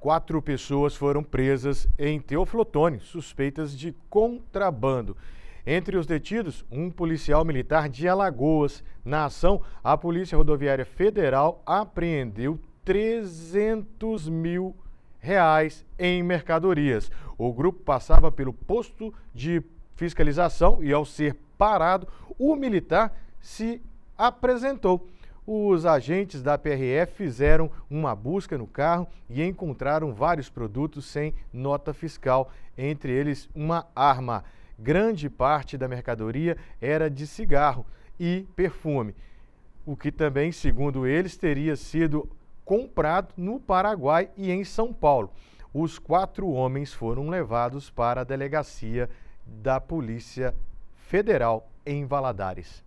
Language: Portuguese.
Quatro pessoas foram presas em Teoflotone, suspeitas de contrabando. Entre os detidos, um policial militar de Alagoas. Na ação, a Polícia Rodoviária Federal apreendeu 300 mil reais em mercadorias. O grupo passava pelo posto de fiscalização e, ao ser parado, o militar se apresentou os agentes da PRF fizeram uma busca no carro e encontraram vários produtos sem nota fiscal, entre eles uma arma. Grande parte da mercadoria era de cigarro e perfume, o que também, segundo eles, teria sido comprado no Paraguai e em São Paulo. Os quatro homens foram levados para a delegacia da Polícia Federal em Valadares.